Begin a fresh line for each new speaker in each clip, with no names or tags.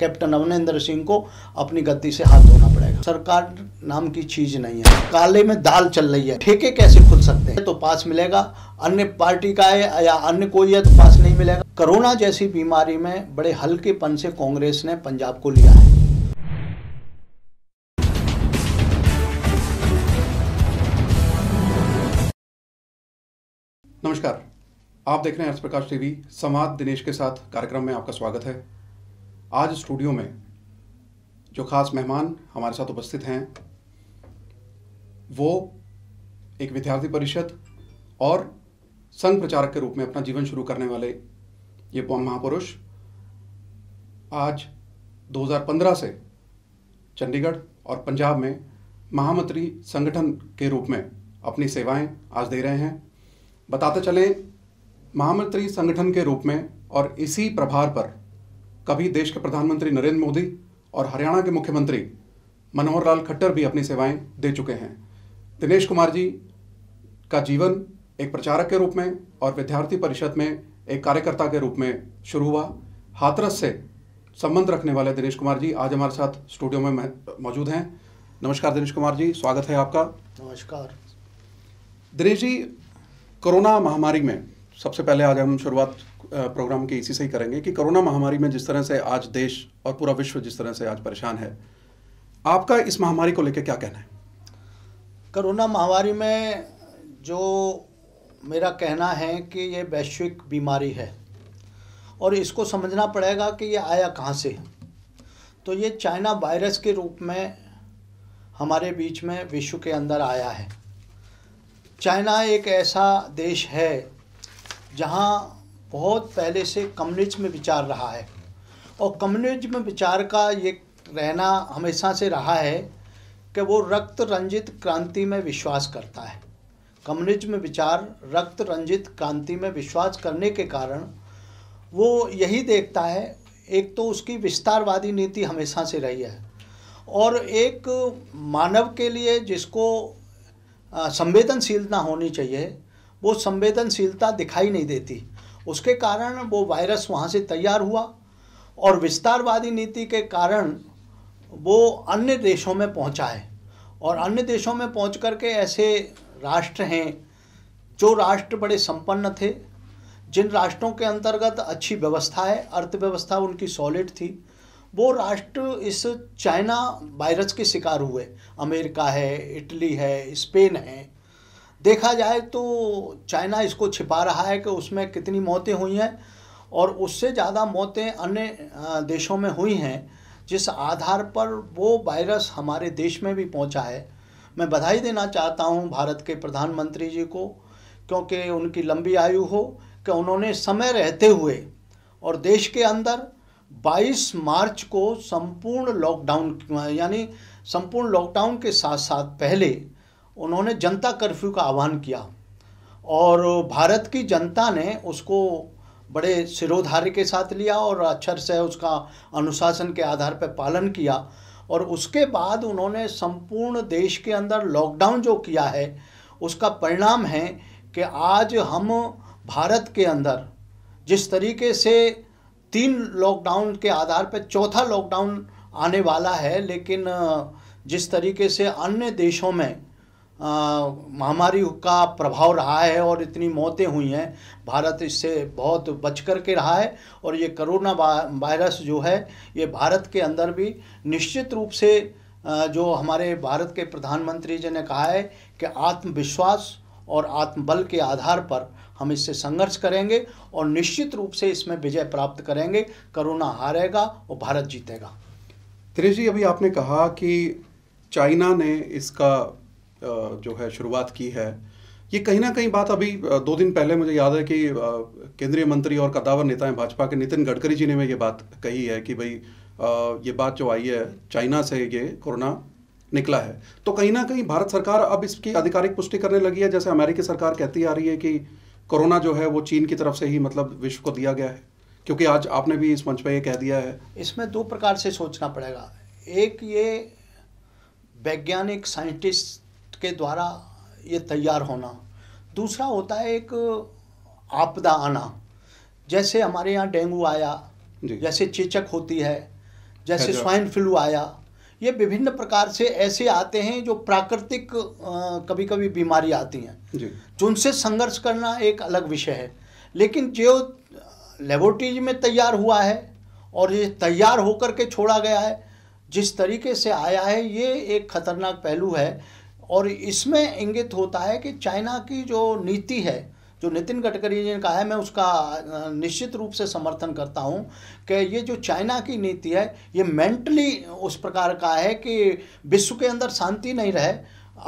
Captain Amarinder Singh को अपनी गद्दी से हाथ धोना पड़ेगा सरकार नाम की चीज नहीं है काले में दाल चल रही है ठेके कैसे खुल सकते हैं तो पास मिलेगा अन्य पार्टी का है या अन्य कोई है तो पास नहीं मिलेगा कोरोना जैसी बीमारी में बड़े हल्केपन से कांग्रेस ने पंजाब को लिया है नमस्कार
आप देख रहे हैं हर्ष प्रकाश टीवी समाज दिनेश के साथ कार्यक्रम में आपका स्वागत है आज स्टूडियो में जो खास मेहमान हमारे साथ उपस्थित हैं वो एक विद्यार्थी परिषद और संघ प्रचारक के रूप में अपना जीवन शुरू करने वाले ये महापुरुष आज 2015 से चंडीगढ़ और पंजाब में महामंत्री संगठन के रूप में अपनी सेवाएं आज दे रहे हैं बताते चलें महामंत्री संगठन के रूप में और इसी प्रभार पर कभी देश के प्रधानमंत्री नरेंद्र मोदी और हरियाणा के मुख्यमंत्री मनोहर लाल खट्टर भी अपनी सेवाएं दे चुके हैं दिनेश कुमार जी का जीवन एक प्रचारक के रूप में और विद्यार्थी परिषद में एक कार्यकर्ता के रूप में शुरू हुआ हाथरस से संबंध रखने वाले दिनेश कुमार जी आज हमारे साथ स्टूडियो में मौजूद हैं नमस्कार दिनेश कुमार जी स्वागत है आपका नमस्कार दिनेश जी कोरोना महामारी में सबसे पहले आज हम शुरुआत प्रोग्राम की इसी से ही करेंगे कि कोरोना महामारी में जिस तरह से आज देश और पूरा विश्व जिस तरह से आज परेशान है आपका इस महामारी को लेकर क्या कहना है
कोरोना महामारी में जो मेरा कहना है कि ये वैश्विक बीमारी है और इसको समझना पड़ेगा कि ये आया कहाँ से तो ये चाइना वायरस के रूप में हमारे बीच में विश्व के अंदर आया है चाइना एक ऐसा देश है जहाँ बहुत पहले से कम्युनिज्म विचार रहा है और कम्युनिज्म विचार का ये रहना हमेशा से रहा है कि वो रक्त रंजित क्रांति में विश्वास करता है कम्युनिज्म विचार रक्त रंजित क्रांति में विश्वास करने के कारण वो यही देखता है एक तो उसकी विस्तारवादी नीति हमेशा से रही है और एक मानव के लिए जिसको संवेदनशीलता होनी चाहिए वो संवेदनशीलता दिखाई नहीं देती उसके कारण वो वायरस वहाँ से तैयार हुआ और विस्तारवादी नीति के कारण वो अन्य देशों में पहुँचा है और अन्य देशों में पहुँच करके ऐसे राष्ट्र हैं जो राष्ट्र बड़े संपन्न थे जिन राष्ट्रों के अंतर्गत अच्छी व्यवस्था है अर्थव्यवस्था उनकी सॉलिड थी वो राष्ट्र इस चाइना वायरस के शिकार हुए अमेरिका है इटली है स्पेन है देखा जाए तो चाइना इसको छिपा रहा है कि उसमें कितनी मौतें हुई हैं और उससे ज़्यादा मौतें अन्य देशों में हुई हैं जिस आधार पर वो वायरस हमारे देश में भी पहुंचा है मैं बधाई देना चाहता हूं भारत के प्रधानमंत्री जी को क्योंकि उनकी लंबी आयु हो कि उन्होंने समय रहते हुए और देश के अंदर 22 मार्च को संपूर्ण लॉकडाउन यानी संपूर्ण लॉकडाउन के साथ साथ पहले उन्होंने जनता कर्फ्यू का आह्वान किया और भारत की जनता ने उसको बड़े सिरोधार्य के साथ लिया और अक्षर से उसका अनुशासन के आधार पर पालन किया और उसके बाद उन्होंने संपूर्ण देश के अंदर लॉकडाउन जो किया है उसका परिणाम है कि आज हम भारत के अंदर जिस तरीके से तीन लॉकडाउन के आधार पर चौथा लॉकडाउन आने वाला है लेकिन जिस तरीके से अन्य देशों में महामारी का प्रभाव रहा है और इतनी मौतें हुई हैं भारत इससे बहुत बच कर के रहा है और ये करोना वायरस जो है ये भारत के अंदर भी निश्चित रूप से जो हमारे भारत के प्रधानमंत्री जी ने कहा है कि आत्मविश्वास और आत्मबल के आधार पर हम इससे संघर्ष करेंगे और निश्चित रूप से इसमें विजय प्राप्त करेंगे करोना हारेगा और भारत जीतेगा
त्रिश जी अभी आपने कहा कि चाइना ने इसका जो है शुरुआत की है ये कहीं ना कहीं बात अभी दो दिन पहले मुझे याद है कि केंद्रीय मंत्री और कदावर नेता हैं भाजपा के नितिन गडकरी जी ने भी ये बात कही है कि भाई ये बात जो आई है चाइना से ये कोरोना निकला है तो कहीं ना कहीं भारत सरकार अब इसकी आधिकारिक पुष्टि करने लगी है जैसे अमेरिकी सरकार कहती आ रही है कि कोरोना जो है वो चीन की तरफ से ही मतलब विश्व को दिया गया है क्योंकि आज आपने भी इस मंच पर ये कह दिया है इसमें दो प्रकार
से सोचना पड़ेगा एक ये वैज्ञानिक साइंटिस्ट के द्वारा ये तैयार होना दूसरा होता है एक आपदा आना जैसे हमारे यहाँ डेंगू आया जैसे चेचक होती है जैसे अच्छा। स्वाइन फ्लू आया ये विभिन्न प्रकार से ऐसे आते हैं जो प्राकृतिक कभी कभी बीमारी आती हैं जो उनसे संघर्ष करना एक अलग विषय है लेकिन जो लेबोरेटरीज में तैयार हुआ है और ये तैयार होकर के छोड़ा गया है जिस तरीके से आया है ये एक खतरनाक पहलू है और इसमें इंगित होता है कि चाइना की जो नीति है जो नितिन गडकरी जी ने कहा है मैं उसका निश्चित रूप से समर्थन करता हूँ कि ये जो चाइना की नीति है ये मेंटली उस प्रकार का है कि विश्व के अंदर शांति नहीं रहे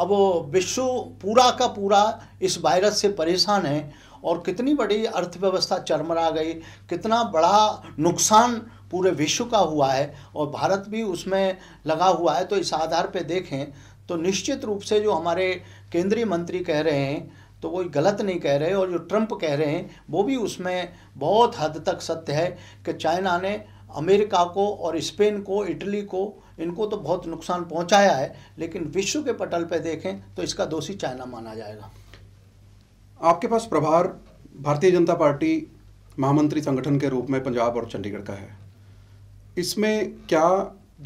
अब विश्व पूरा का पूरा इस वायरस से परेशान है और कितनी बड़ी अर्थव्यवस्था चरमरा गई कितना बड़ा नुकसान पूरे विश्व का हुआ है और भारत भी उसमें लगा हुआ है तो इस आधार पर देखें तो निश्चित रूप से जो हमारे केंद्रीय मंत्री कह रहे हैं तो वो गलत नहीं कह रहे और जो ट्रंप कह रहे हैं वो भी उसमें बहुत हद तक सत्य है कि चाइना ने अमेरिका को और स्पेन को इटली को इनको तो बहुत नुकसान पहुंचाया है लेकिन विश्व के पटल पर देखें तो इसका दोषी चाइना माना जाएगा
आपके पास प्रभार भारतीय जनता पार्टी महामंत्री संगठन के रूप में पंजाब और चंडीगढ़ का है इसमें क्या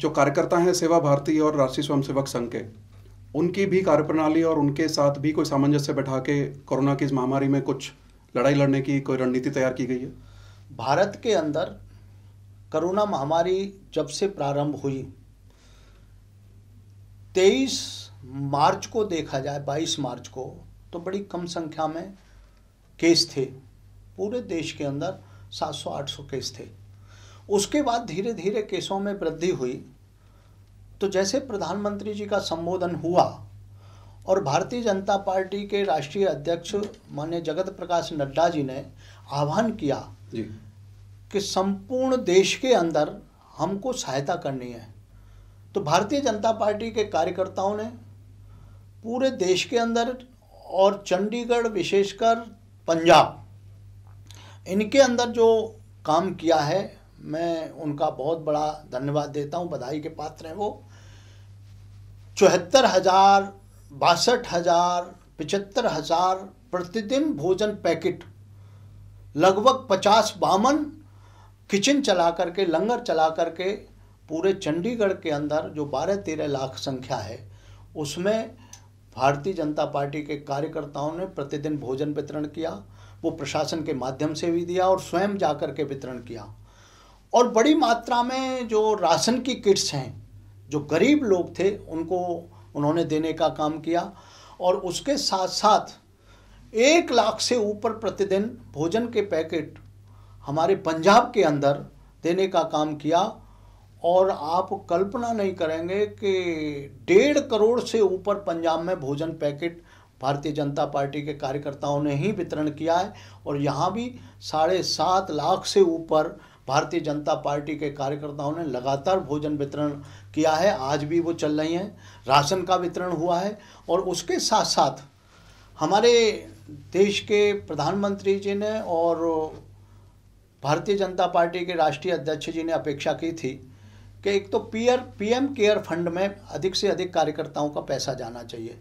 जो कार्यकर्ता हैं सेवा भारती और राष्ट्रीय स्वयंसेवक संघ के उनकी भी कार्यप्रणाली और उनके साथ भी कोई सामंजस्य बैठा के कोरोना की इस महामारी में कुछ लड़ाई लड़ने की कोई
रणनीति तैयार की गई है भारत के अंदर कोरोना महामारी जब से प्रारंभ हुई 23 मार्च को देखा जाए 22 मार्च को तो बड़ी कम संख्या में केस थे पूरे देश के अंदर 700-800 केस थे उसके बाद धीरे धीरे केसों में वृद्धि हुई तो जैसे प्रधानमंत्री जी का संबोधन हुआ और भारतीय जनता पार्टी के राष्ट्रीय अध्यक्ष मान्य जगत प्रकाश नड्डा जी ने आह्वान किया जी। कि संपूर्ण देश के अंदर हमको सहायता करनी है तो भारतीय जनता पार्टी के कार्यकर्ताओं ने पूरे देश के अंदर और चंडीगढ़ विशेषकर पंजाब इनके अंदर जो काम किया है मैं उनका बहुत बड़ा धन्यवाद देता हूँ बधाई के पात्र हैं वो चौहत्तर हजार बासठ हजार पचहत्तर हजार प्रतिदिन भोजन पैकेट लगभग पचास बामन किचन चला करके लंगर चला करके पूरे चंडीगढ़ के अंदर जो बारह तेरह लाख संख्या है उसमें भारतीय जनता पार्टी के कार्यकर्ताओं ने प्रतिदिन भोजन वितरण किया वो प्रशासन के माध्यम से भी दिया और स्वयं जा कर के वितरण किया और बड़ी मात्रा में जो राशन की किट्स हैं जो गरीब लोग थे उनको उन्होंने देने का काम किया और उसके साथ साथ एक लाख से ऊपर प्रतिदिन भोजन के पैकेट हमारे पंजाब के अंदर देने का काम किया और आप कल्पना नहीं करेंगे कि डेढ़ करोड़ से ऊपर पंजाब में भोजन पैकेट भारतीय जनता पार्टी के कार्यकर्ताओं ने ही वितरण किया है और यहाँ भी साढ़े सात लाख से ऊपर भारतीय जनता पार्टी के कार्यकर्ताओं ने लगातार भोजन वितरण किया है आज भी वो चल रही हैं राशन का वितरण हुआ है और उसके साथ साथ हमारे देश के प्रधानमंत्री जी ने और भारतीय जनता पार्टी के राष्ट्रीय अध्यक्ष जी ने अपेक्षा की थी कि एक तो पीयर पीएम केयर फंड में अधिक से अधिक कार्यकर्ताओं का पैसा जाना चाहिए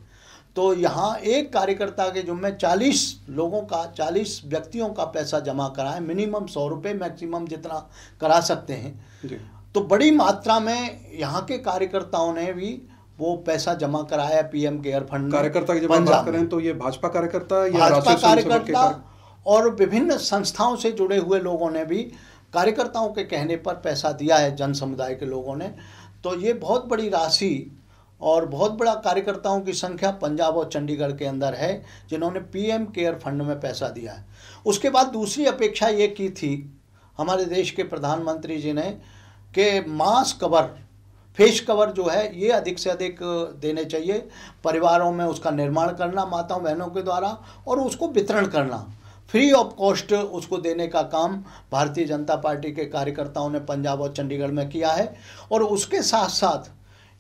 तो यहाँ एक कार्यकर्ता के जुम्मे चालीस लोगों का चालीस व्यक्तियों का पैसा जमा कराएं मिनिमम सौ रुपये मैक्सिमम जितना करा सकते हैं तो बड़ी मात्रा में यहाँ के कार्यकर्ताओं ने भी वो पैसा जमा कराया पीएम केयर फंड कार्यकर्ता की जब बात करें तो ये भाजपा कार्यकर्ता या भाजपा कार्यकर्ता और विभिन्न संस्थाओं से जुड़े हुए लोगों ने भी कार्यकर्ताओं के कहने पर पैसा दिया है जन समुदाय के लोगों ने तो ये बहुत बड़ी राशि और बहुत बड़ा कार्यकर्ताओं की संख्या पंजाब और चंडीगढ़ के अंदर है जिन्होंने पीएम केयर फंड में पैसा दिया है उसके बाद दूसरी अपेक्षा ये की थी हमारे देश के प्रधानमंत्री जी ने कि मास कवर फेस कवर जो है ये अधिक से अधिक देने चाहिए परिवारों में उसका निर्माण करना माताओं बहनों के द्वारा और उसको वितरण करना फ्री ऑफ कॉस्ट उसको देने का काम भारतीय जनता पार्टी के कार्यकर्ताओं ने पंजाब और चंडीगढ़ में किया है और उसके साथ साथ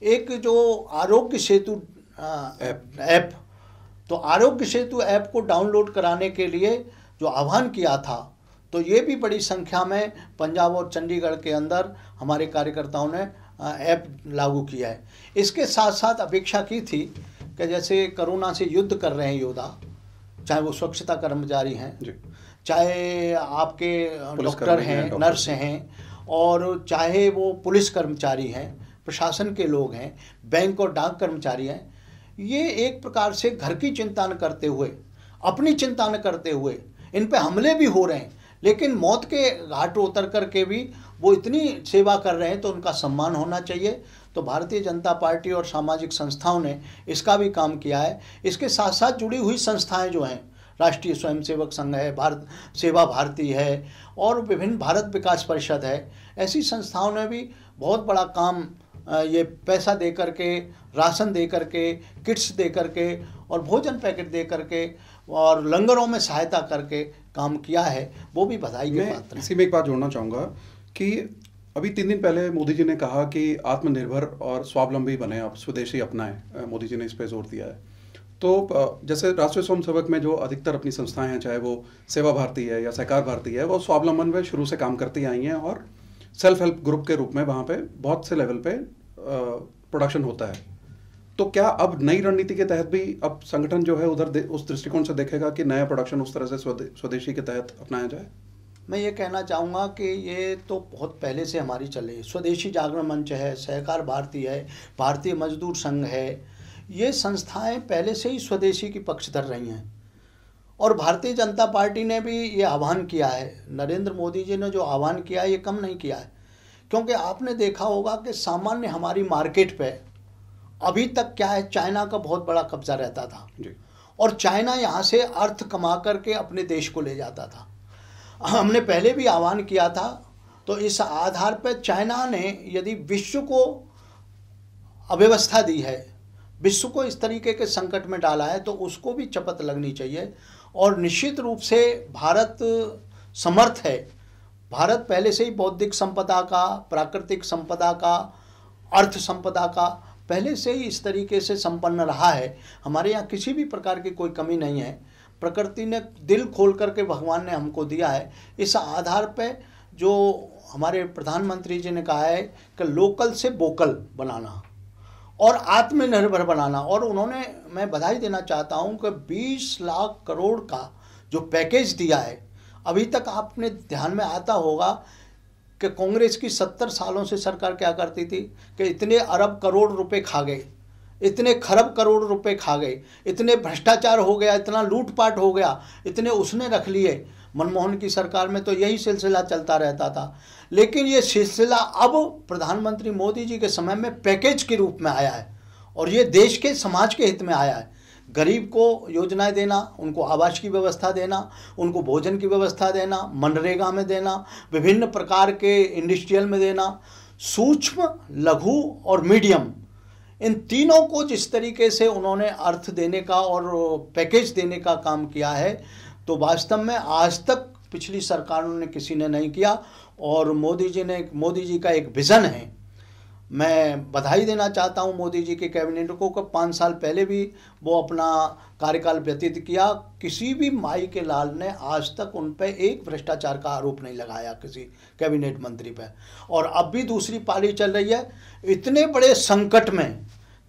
एक जो आरोग्य सेतु ऐप तो आरोग्य सेतु ऐप को डाउनलोड कराने के लिए जो आह्वान किया था तो ये भी बड़ी संख्या में पंजाब और चंडीगढ़ के अंदर हमारे कार्यकर्ताओं ने ऐप लागू किया है इसके साथ साथ अपेक्षा की थी कि जैसे कोरोना से युद्ध कर रहे हैं योद्धा चाहे वो स्वच्छता कर्मचारी हैं चाहे आपके डॉक्टर हैं नर्स हैं और चाहे वो पुलिस कर्मचारी हैं प्रशासन के लोग हैं बैंक और डाक कर्मचारी हैं ये एक प्रकार से घर की चिंता न करते हुए अपनी चिंता न करते हुए इन पर हमले भी हो रहे हैं लेकिन मौत के घाट उतर कर के भी वो इतनी सेवा कर रहे हैं तो उनका सम्मान होना चाहिए तो भारतीय जनता पार्टी और सामाजिक संस्थाओं ने इसका भी काम किया है इसके साथ साथ जुड़ी हुई संस्थाएं जो हैं राष्ट्रीय स्वयंसेवक संघ है भारत सेवा भारती है और विभिन्न भारत विकास परिषद है ऐसी संस्थाओं ने भी बहुत बड़ा काम ये पैसा दे करके राशन दे करके किट्स दे करके और भोजन पैकेट दे करके और लंगरों में सहायता करके काम किया है वो भी बधाई के पात्र इसी में एक बात जोड़ना चाहूँगा कि अभी तीन दिन पहले मोदी जी ने
कहा कि आत्मनिर्भर और स्वावलंबी बने आप स्वदेशी अपनाएं मोदी जी ने इस पर जोर दिया है तो जैसे राष्ट्रीय स्वयं सेवक में जो अधिकतर अपनी संस्थाएं हैं चाहे वो सेवा भारती है या सहकार भारती है वो स्वावलंबन में शुरू से काम करती आई हैं और सेल्फ हेल्प ग्रुप के रूप में वहाँ पे बहुत से लेवल पे प्रोडक्शन होता है तो क्या अब नई रणनीति के तहत भी अब संगठन जो है उधर उस दृष्टिकोण से देखेगा कि नया प्रोडक्शन उस तरह से स्वदे, स्वदेशी के तहत अपनाया
जाए मैं ये कहना चाहूँगा कि ये तो बहुत पहले से हमारी चले स्वदेशी जागरण मंच है सहकार भारती है भारतीय मजदूर संघ है ये संस्थाएं पहले से ही स्वदेशी की पक्षधर रही हैं और भारतीय जनता पार्टी ने भी ये आह्वान किया है नरेंद्र मोदी जी ने जो आह्वान किया है ये कम नहीं किया है क्योंकि आपने देखा होगा कि सामान्य हमारी मार्केट पे अभी तक क्या है चाइना का बहुत बड़ा कब्जा रहता था और चाइना यहाँ से अर्थ कमा करके अपने देश को ले जाता था हमने पहले भी आह्वान किया था तो इस आधार पर चाइना ने यदि विश्व को अव्यवस्था दी है विश्व को इस तरीके के संकट में डाला है तो उसको भी चपत लगनी चाहिए और निश्चित रूप से भारत समर्थ है भारत पहले से ही बौद्धिक संपदा का प्राकृतिक संपदा का अर्थ संपदा का पहले से ही इस तरीके से संपन्न रहा है हमारे यहाँ किसी भी प्रकार की कोई कमी नहीं है प्रकृति ने दिल खोल करके भगवान ने हमको दिया है इस आधार पर जो हमारे प्रधानमंत्री जी ने कहा है कि लोकल से वोकल बनाना और आत्मनिर्भर बनाना और उन्होंने मैं बधाई देना चाहता हूं कि 20 लाख करोड़ का जो पैकेज दिया है अभी तक आपने ध्यान में आता होगा कि कांग्रेस की सत्तर सालों से सरकार क्या करती थी कि इतने अरब करोड़ रुपए खा गए इतने खरब करोड़ रुपए खा गए इतने भ्रष्टाचार हो गया इतना लूटपाट हो गया इतने उसने रख लिए मनमोहन की सरकार में तो यही सिलसिला चलता रहता था लेकिन ये सिलसिला अब प्रधानमंत्री मोदी जी के समय में पैकेज के रूप में आया है और ये देश के समाज के हित में आया है गरीब को योजनाएं देना उनको आवास की व्यवस्था देना उनको भोजन की व्यवस्था देना मनरेगा में देना विभिन्न प्रकार के इंडस्ट्रियल में देना सूक्ष्म लघु और मीडियम इन तीनों को जिस तरीके से उन्होंने अर्थ देने का और पैकेज देने का काम किया है तो वास्तव में आज तक पिछली सरकारों ने किसी ने नहीं किया और मोदी जी ने मोदी जी का एक विज़न है मैं बधाई देना चाहता हूं मोदी जी के कैबिनेट को कि पाँच साल पहले भी वो अपना कार्यकाल व्यतीत किया किसी भी माई के लाल ने आज तक उन पर एक भ्रष्टाचार का आरोप नहीं लगाया किसी कैबिनेट मंत्री पर और अब भी दूसरी पारी चल रही है इतने बड़े संकट में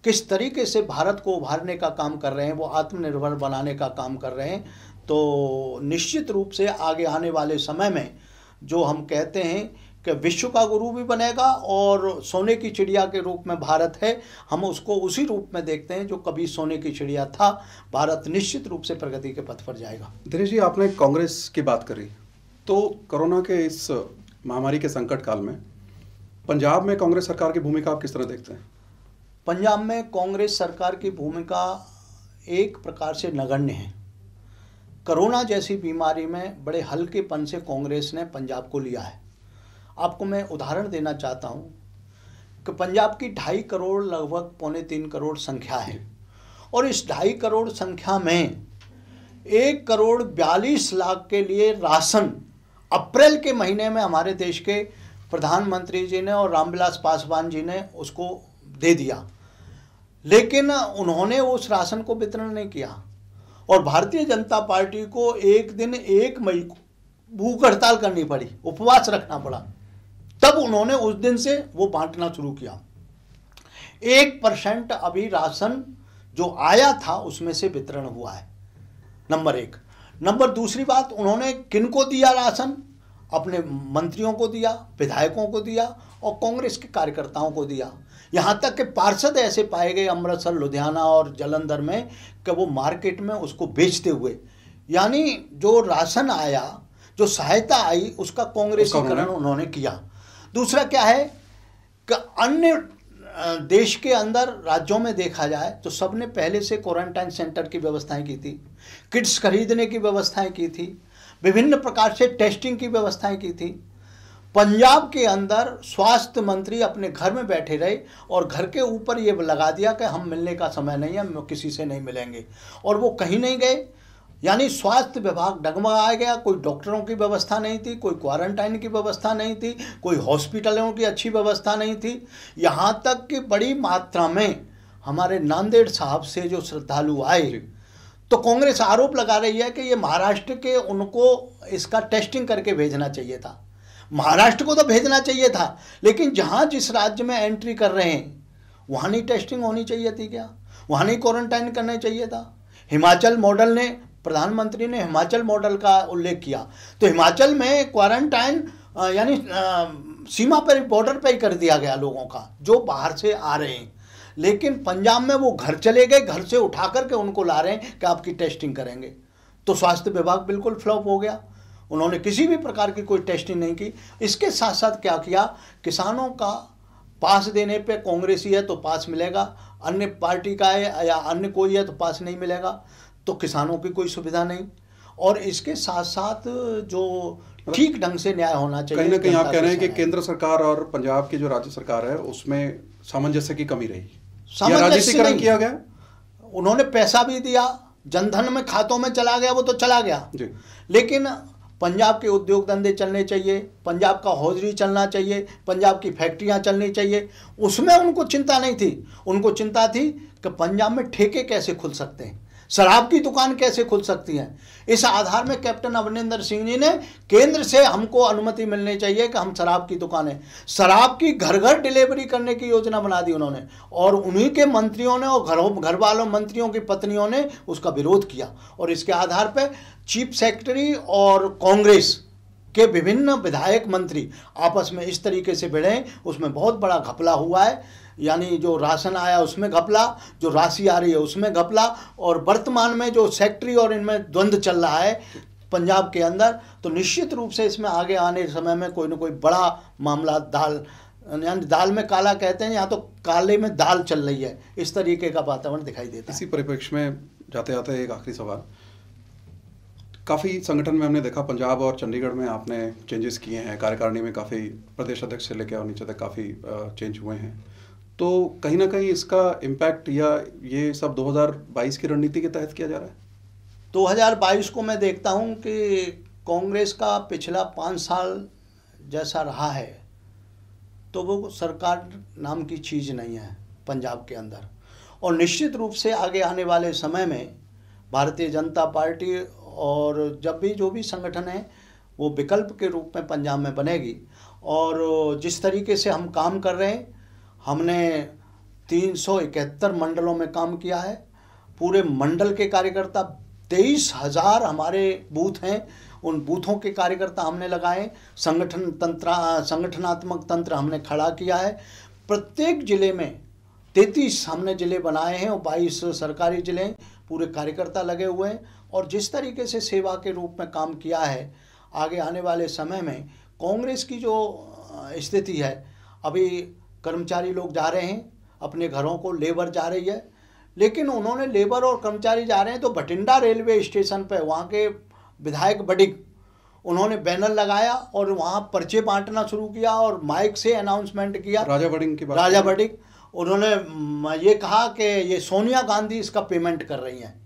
किस तरीके से भारत को उभारने का काम कर रहे हैं वो आत्मनिर्भर बनाने का काम कर रहे हैं तो निश्चित रूप से आगे आने वाले समय में जो हम कहते हैं कि विश्व का गुरु भी बनेगा और सोने की चिड़िया के रूप में भारत है हम उसको उसी रूप में देखते हैं जो कभी सोने की चिड़िया था भारत निश्चित रूप से प्रगति के पथ पर जाएगा दिनेश जी आपने कांग्रेस की बात करी
तो कोरोना के इस महामारी के संकट काल में पंजाब में कांग्रेस सरकार
की भूमिका आप किस तरह देखते हैं पंजाब में कांग्रेस सरकार की भूमिका एक प्रकार से नगण्य है कोरोना जैसी बीमारी में बड़े हल्केपन से कांग्रेस ने पंजाब को लिया है आपको मैं उदाहरण देना चाहता हूँ कि पंजाब की ढाई करोड़ लगभग पौने तीन करोड़ संख्या है और इस ढाई करोड़ संख्या में एक करोड़ बयालीस लाख के लिए राशन अप्रैल के महीने में हमारे देश के प्रधानमंत्री जी ने और रामविलास पासवान जी ने उसको दे दिया लेकिन उन्होंने उस राशन को वितरण नहीं किया और भारतीय जनता पार्टी को एक दिन एक मई को भूख हड़ताल करनी पड़ी उपवास रखना पड़ा तब उन्होंने उस दिन से वो बांटना शुरू किया एक परसेंट अभी राशन जो आया था उसमें से वितरण हुआ है नंबर एक नंबर दूसरी बात उन्होंने किनको दिया राशन अपने मंत्रियों को दिया विधायकों को दिया और कांग्रेस के कार्यकर्ताओं को दिया यहाँ तक कि पार्षद ऐसे पाए गए अमृतसर लुधियाना और जलंधर में कि वो मार्केट में उसको बेचते हुए यानी जो राशन आया जो सहायता आई उसका कांग्रेसीकरण उन्होंने किया दूसरा क्या है कि अन्य देश के अंदर राज्यों में देखा जाए तो सबने पहले से क्वारंटाइन सेंटर की व्यवस्थाएं की थी किट्स खरीदने की व्यवस्थाएं की थी विभिन्न प्रकार से टेस्टिंग की व्यवस्थाएं की थी पंजाब के अंदर स्वास्थ्य मंत्री अपने घर में बैठे रहे और घर के ऊपर ये लगा दिया कि हम मिलने का समय नहीं है हम किसी से नहीं मिलेंगे और वो कहीं नहीं गए यानी स्वास्थ्य विभाग डगमगाया गया कोई डॉक्टरों की व्यवस्था नहीं थी कोई क्वारंटाइन की व्यवस्था नहीं थी कोई हॉस्पिटलों की अच्छी व्यवस्था नहीं थी यहाँ तक कि बड़ी मात्रा में हमारे नांदेड़ साहब से जो श्रद्धालु आए तो कांग्रेस आरोप लगा रही है कि ये महाराष्ट्र के उनको इसका टेस्टिंग करके भेजना चाहिए था महाराष्ट्र को तो भेजना चाहिए था लेकिन जहाँ जिस राज्य में एंट्री कर रहे हैं वहाँ नहीं टेस्टिंग होनी चाहिए थी क्या वहाँ नहीं क्वारंटाइन करना चाहिए था हिमाचल मॉडल ने प्रधानमंत्री ने हिमाचल मॉडल का उल्लेख किया तो हिमाचल में क्वारंटाइन यानी सीमा पर बॉर्डर पर ही कर दिया गया लोगों का जो बाहर से आ रहे हैं लेकिन पंजाब में वो घर चले गए घर से उठा करके उनको ला रहे हैं कि आपकी टेस्टिंग करेंगे तो स्वास्थ्य विभाग बिल्कुल फ्लॉप हो गया उन्होंने किसी भी प्रकार की कोई टेस्टिंग नहीं की इसके साथ साथ क्या किया किसानों का पास देने पे कांग्रेसी है तो पास मिलेगा अन्य पार्टी का है या अन्य कोई है तो पास नहीं मिलेगा तो किसानों की कोई सुविधा नहीं और इसके साथ साथ जो ठीक ढंग से न्याय होना चाहिए कहीं ना कहीं आप कह रहे हैं कि
केंद्र सरकार और पंजाब की जो राज्य सरकार है उसमें सामंजस्य की कमी रही
सामंजस्यकरण किया गया उन्होंने पैसा भी दिया जनधन में खातों में चला गया वो तो चला गया लेकिन पंजाब के उद्योग धंधे चलने चाहिए पंजाब का हौजरी चलना चाहिए पंजाब की फैक्ट्रियां चलनी चाहिए उसमें उनको चिंता नहीं थी उनको चिंता थी कि पंजाब में ठेके कैसे खुल सकते हैं शराब की दुकान कैसे खुल सकती है इस आधार में कैप्टन अमरिंदर सिंह जी ने केंद्र से हमको अनुमति मिलनी चाहिए कि हम शराब की दुकानें शराब की घर घर डिलीवरी करने की योजना बना दी उन्होंने और उन्हीं के मंत्रियों ने और घरों घर वालों मंत्रियों की पत्नियों ने उसका विरोध किया और इसके आधार पर चीफ सेक्रेटरी और कांग्रेस के विभिन्न विधायक मंत्री आपस में इस तरीके से भिड़े उसमें बहुत बड़ा घपला हुआ है यानी जो राशन आया उसमें घपला जो राशि आ रही है उसमें घपला और वर्तमान में जो सेक्ट्री और इनमें द्वंद्व चल रहा है पंजाब के अंदर तो निश्चित रूप से इसमें आगे आने समय में कोई ना कोई बड़ा मामला दाल यानी दाल में काला कहते हैं यहाँ तो काले में दाल चल रही है इस तरीके का वातावरण दिखाई
देता है इसी परिप्रेक्ष्य में जाते जाते एक आखिरी सवाल काफ़ी संगठन में हमने देखा पंजाब और चंडीगढ़ में आपने चेंजेस किए हैं कार्यकारिणी में काफ़ी प्रदेश अध्यक्ष से लेकर और नीचे तक काफ़ी चेंज हुए हैं तो कहीं ना कहीं इसका इम्पैक्ट या ये सब 2022 की रणनीति
के तहत किया जा रहा है 2022 को मैं देखता हूँ कि कांग्रेस का पिछला पाँच साल जैसा रहा है तो वो सरकार नाम की चीज़ नहीं है पंजाब के अंदर और निश्चित रूप से आगे आने वाले समय में भारतीय जनता पार्टी और जब भी जो भी संगठन है वो विकल्प के रूप में पंजाब में बनेगी और जिस तरीके से हम काम कर रहे हैं हमने तीन सौ इकहत्तर मंडलों में काम किया है पूरे मंडल के कार्यकर्ता तेईस हजार हमारे बूथ हैं उन बूथों के कार्यकर्ता हमने लगाए संगठन तंत्र संगठनात्मक तंत्र हमने खड़ा किया है प्रत्येक जिले में तैतीस हमने जिले बनाए हैं और बाईस सरकारी जिले पूरे कार्यकर्ता लगे हुए हैं और जिस तरीके से सेवा के रूप में काम किया है आगे आने वाले समय में कांग्रेस की जो स्थिति है अभी कर्मचारी लोग जा रहे हैं अपने घरों को लेबर जा रही है लेकिन उन्होंने लेबर और कर्मचारी जा रहे हैं तो बठिंडा रेलवे स्टेशन पर वहाँ के विधायक बडिक उन्होंने बैनर लगाया और वहाँ पर्चे बांटना शुरू किया और माइक से अनाउंसमेंट किया राजा बडिंग की राजा बडिंग उन्होंने ये कहा कि ये सोनिया गांधी इसका पेमेंट कर रही हैं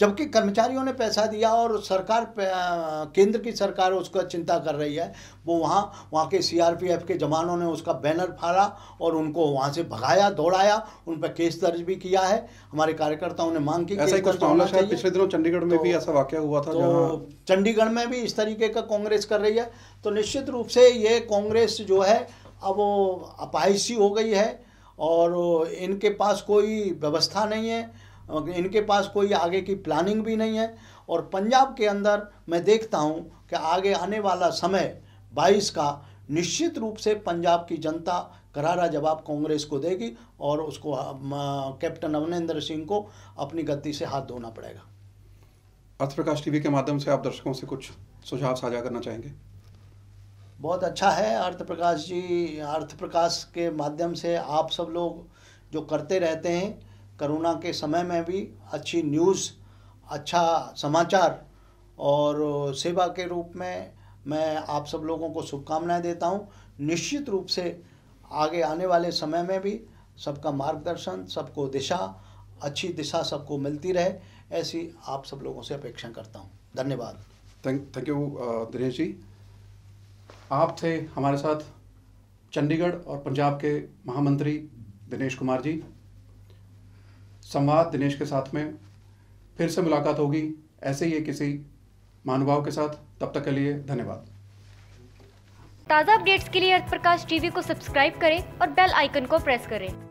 जबकि कर्मचारियों ने पैसा दिया और सरकार केंद्र की सरकार उसका चिंता कर रही है वो वहाँ वहाँ के सीआरपीएफ के जवानों ने उसका बैनर फाड़ा और उनको वहाँ से भगाया दौड़ाया उन पर केस दर्ज भी किया है हमारे कार्यकर्ताओं ने मांग की ऐसा कुछ मामला शायद पिछले
दिनों चंडीगढ़ में तो, भी ऐसा वाक्य हुआ था तो
चंडीगढ़ में भी इस तरीके का कांग्रेस कर रही है तो निश्चित रूप से ये कांग्रेस जो है अब वो हो गई है और इनके पास कोई व्यवस्था नहीं है इनके पास कोई आगे की प्लानिंग भी नहीं है और पंजाब के अंदर मैं देखता हूँ कि आगे आने वाला समय बाईस का निश्चित रूप से पंजाब की जनता करारा जवाब कांग्रेस को देगी और उसको कैप्टन अमरिंदर सिंह को अपनी गति से हाथ धोना पड़ेगा
अर्थ प्रकाश टीवी के माध्यम से आप दर्शकों से कुछ सुझाव साझा करना चाहेंगे
बहुत अच्छा है अर्थ प्रकाश जी अर्थ प्रकाश के माध्यम से आप सब लोग जो करते रहते हैं करोना के समय में भी अच्छी न्यूज़ अच्छा समाचार और सेवा के रूप में मैं आप सब लोगों को शुभकामनाएं देता हूं निश्चित रूप से आगे आने वाले समय में भी सबका मार्गदर्शन सबको दिशा अच्छी दिशा सबको मिलती रहे ऐसी आप सब लोगों से अपेक्षा करता हूँ धन्यवाद thank you uh, Dinesh ji
आप थे हमारे साथ चंडीगढ़ और पंजाब के महामंत्री दिनेश कुमार जी संवाद दिनेश के साथ में फिर से मुलाकात होगी ऐसे ही किसी महानुभाव के साथ तब तक के लिए धन्यवाद
ताज़ा अपडेट्स के लिए अर्थ प्रकाश टीवी को सब्सक्राइब करें और बेल आइकन को प्रेस करें